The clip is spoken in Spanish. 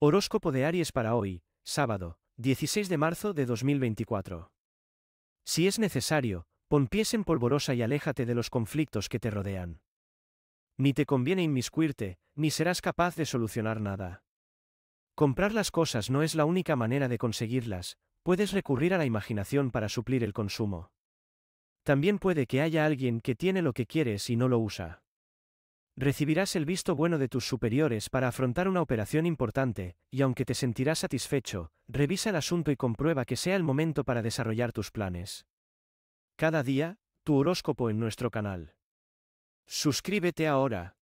Horóscopo de Aries para hoy, sábado, 16 de marzo de 2024. Si es necesario, pon pies en polvorosa y aléjate de los conflictos que te rodean. Ni te conviene inmiscuirte, ni serás capaz de solucionar nada. Comprar las cosas no es la única manera de conseguirlas, puedes recurrir a la imaginación para suplir el consumo. También puede que haya alguien que tiene lo que quieres y no lo usa. Recibirás el visto bueno de tus superiores para afrontar una operación importante, y aunque te sentirás satisfecho, revisa el asunto y comprueba que sea el momento para desarrollar tus planes. Cada día, tu horóscopo en nuestro canal. Suscríbete ahora.